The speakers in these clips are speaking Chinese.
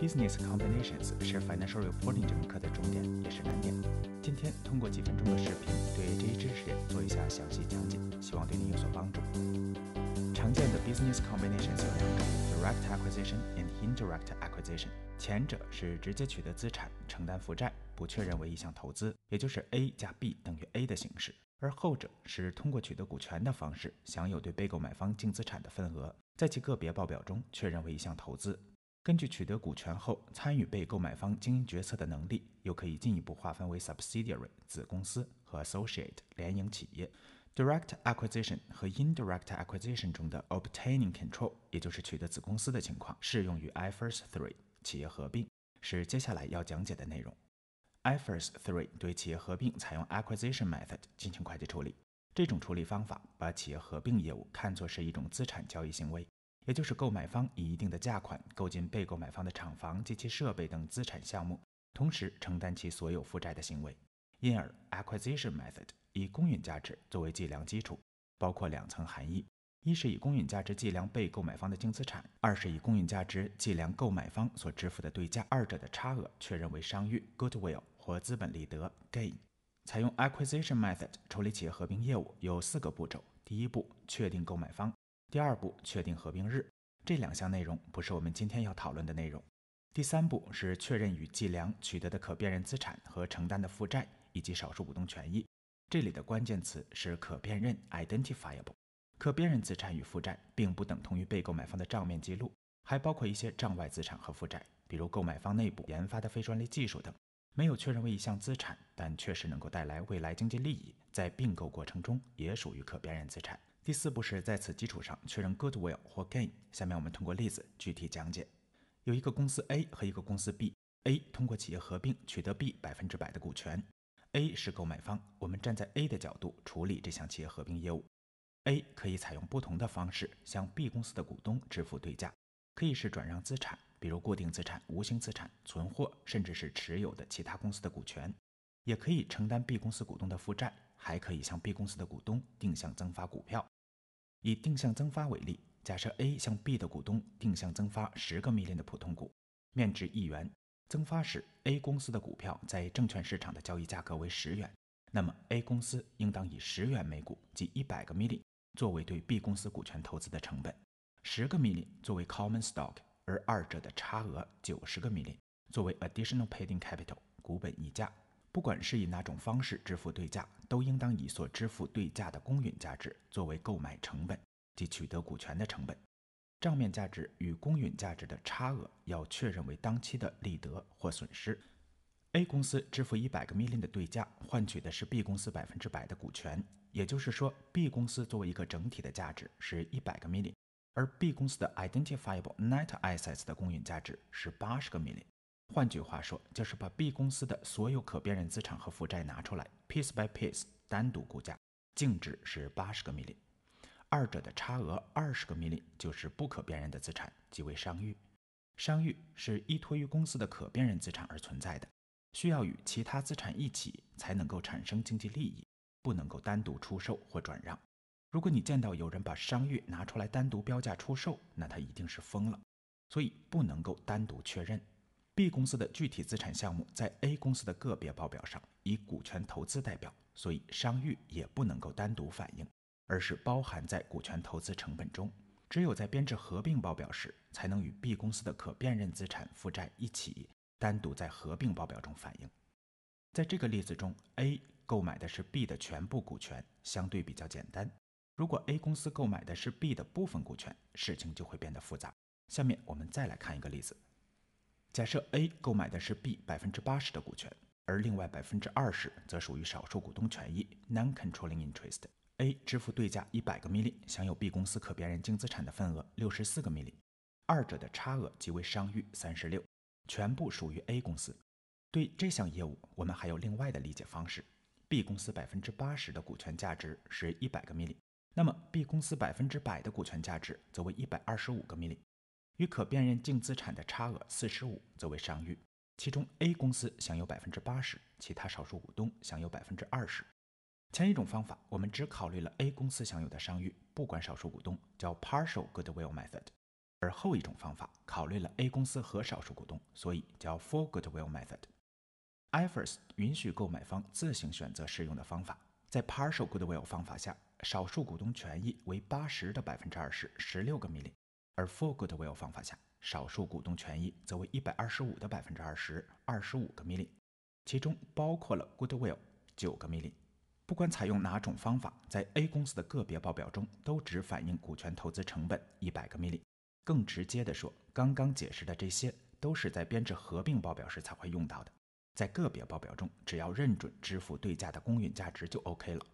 Business combinations 是 Financial Reporting 这门课的重点，也是难点。今天通过几分钟的视频，对这一知识点做一下详细讲解，希望对你有所帮助。常见的 business combinations 有两种：direct acquisition and indirect acquisition。前者是直接取得资产、承担负债，不确认为一项投资，也就是 A 加 B 等于 A 的形式；而后者是通过取得股权的方式，享有对被购买方净资产的份额，在其个别报表中确认为一项投资。根据取得股权后参与被购买方经营决策的能力，又可以进一步划分为 subsidiary（ 子公司）和 associate（ 联营企业）。Direct acquisition 和 indirect acquisition 中的 obtaining control，也就是取得子公司的情况，适用于 IFRS 3企业合并，是接下来要讲解的内容。IFRS 3对企业合并采用 acquisition method 进行会计处理，这种处理方法把企业合并业务看作是一种资产交易行为。也就是购买方以一定的价款购进被购买方的厂房及其设备等资产项目，同时承担其所有负债的行为，因而 acquisition method 以公允价值作为计量基础，包括两层含义：一是以公允价值计量被购买方的净资产；二是以公允价值计量购买方所支付的对价，二者的差额确认为商誉 （goodwill） 或资本利得 （gain）。采用 acquisition method 处理企业合并业务有四个步骤：第一步，确定购买方。第二步确定合并日，这两项内容不是我们今天要讨论的内容。第三步是确认与计量取得的可辨认资产和承担的负债以及少数股东权益。这里的关键词是可辨认 （identifiable）。可辨认资产与负债并不等同于被购买方的账面记录，还包括一些账外资产和负债，比如购买方内部研发的非专利技术等，没有确认为一项资产，但确实能够带来未来经济利益，在并购过程中也属于可辨认资产。第四步是在此基础上确认 goodwill 或 gain。下面我们通过例子具体讲解。有一个公司 A 和一个公司 B，A 通过企业合并取得 B 百分之百的股权，A 是购买方。我们站在 A 的角度处理这项企业合并业务。A 可以采用不同的方式向 B 公司的股东支付对价，可以是转让资产，比如固定资产、无形资产、存货，甚至是持有的其他公司的股权；也可以承担 B 公司股东的负债；还可以向 B 公司的股东定向增发股票。以定向增发为例，假设 A 向 B 的股东定向增发十个 MILL i n 的普通股，面值一元。增发时，A 公司的股票在证券市场的交易价格为十元，那么 A 公司应当以十元每股及一百个 MILL i n 作为对 B 公司股权投资的成本，十个 MILL i n 作为 Common Stock，而二者的差额九十个 MILL i n 作为 Additional Paid-in Capital，股本溢价。不管是以哪种方式支付对价，都应当以所支付对价的公允价值作为购买成本及取得股权的成本。账面价值与公允价值的差额要确认为当期的利得或损失。A 公司支付一百个 million 的对价，换取的是 B 公司百分之百的股权，也就是说，B 公司作为一个整体的价值是一百个 million，而 B 公司的 identifiable net assets 的公允价值是八十个 million。换句话说，就是把 B 公司的所有可辨认资产和负债拿出来，piece by piece 单独估价，净值是80个 million，二者的差额20个 million 就是不可辨认的资产，即为商誉。商誉是依托于公司的可辨认资产而存在的，需要与其他资产一起才能够产生经济利益，不能够单独出售或转让。如果你见到有人把商誉拿出来单独标价出售，那他一定是疯了，所以不能够单独确认。B 公司的具体资产项目在 A 公司的个别报表上以股权投资代表，所以商誉也不能够单独反映，而是包含在股权投资成本中。只有在编制合并报表时，才能与 B 公司的可辨认资产负债一起单独在合并报表中反映。在这个例子中，A 购买的是 B 的全部股权，相对比较简单。如果 A 公司购买的是 B 的部分股权，事情就会变得复杂。下面我们再来看一个例子。假设 A 购买的是 B 百分之八十的股权，而另外百分之二十则属于少数股东权益 （non-controlling interest）。A 支付对价一百个 milli，享有 B 公司可辨认净资产的份额六十四个 milli，二者的差额即为商誉三十六，全部属于 A 公司。对这项业务，我们还有另外的理解方式：B 公司百分之八十的股权价值是一百个 milli，那么 B 公司百分之百的股权价值则为一百二十五个 milli。与可辨认净资产的差额四十五，则为商誉，其中 A 公司享有百分之八十，其他少数股东享有百分之二十。前一种方法，我们只考虑了 A 公司享有的商誉，不管少数股东，叫 Partial Goodwill Method；而后一种方法，考虑了 A 公司和少数股东，所以叫 Full Goodwill Method。IFRS 允许购买方自行选择适用的方法，在 Partial Goodwill 方法下，少数股东权益为八十的百分之二十，十六个 million。而 for goodwill 方法下，少数股东权益则为一百二十五的百分之二十，二十五个 million，其中包括了 goodwill 九个 million。不管采用哪种方法，在 A 公司的个别报表中都只反映股权投资成本一百个 million。更直接的说，刚刚解释的这些都是在编制合并报表时才会用到的，在个别报表中，只要认准支付对价的公允价值就 OK 了。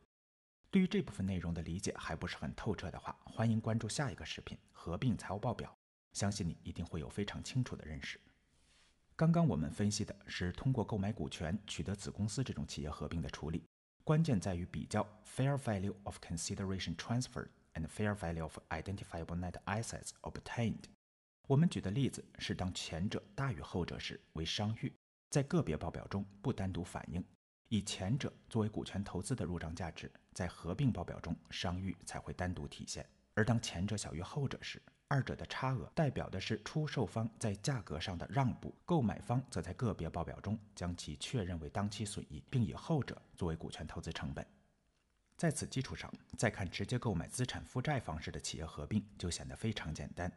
对于这部分内容的理解还不是很透彻的话，欢迎关注下一个视频合并财务报表，相信你一定会有非常清楚的认识。刚刚我们分析的是通过购买股权取得子公司这种企业合并的处理，关键在于比较 fair value of consideration transferred and fair value of identifiable net assets obtained。我们举的例子是，当前者大于后者时为商誉，在个别报表中不单独反映。以前者作为股权投资的入账价值，在合并报表中商誉才会单独体现；而当前者小于后者时，二者的差额代表的是出售方在价格上的让步，购买方则在个别报表中将其确认为当期损益，并以后者作为股权投资成本。在此基础上，再看直接购买资产负债方式的企业合并就显得非常简单：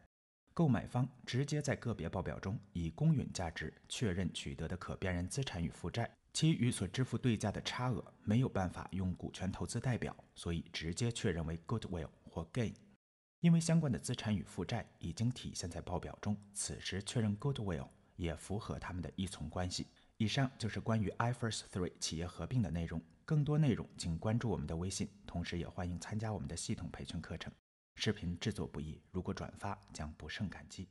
购买方直接在个别报表中以公允价值确认取得的可辨认资产与负债。其余所支付对价的差额没有办法用股权投资代表，所以直接确认为 goodwill 或 gain，因为相关的资产与负债已经体现在报表中，此时确认 goodwill 也符合它们的依从关系。以上就是关于 IFRS i t Three 企业合并的内容，更多内容请关注我们的微信，同时也欢迎参加我们的系统培训课程。视频制作不易，如果转发将不胜感激。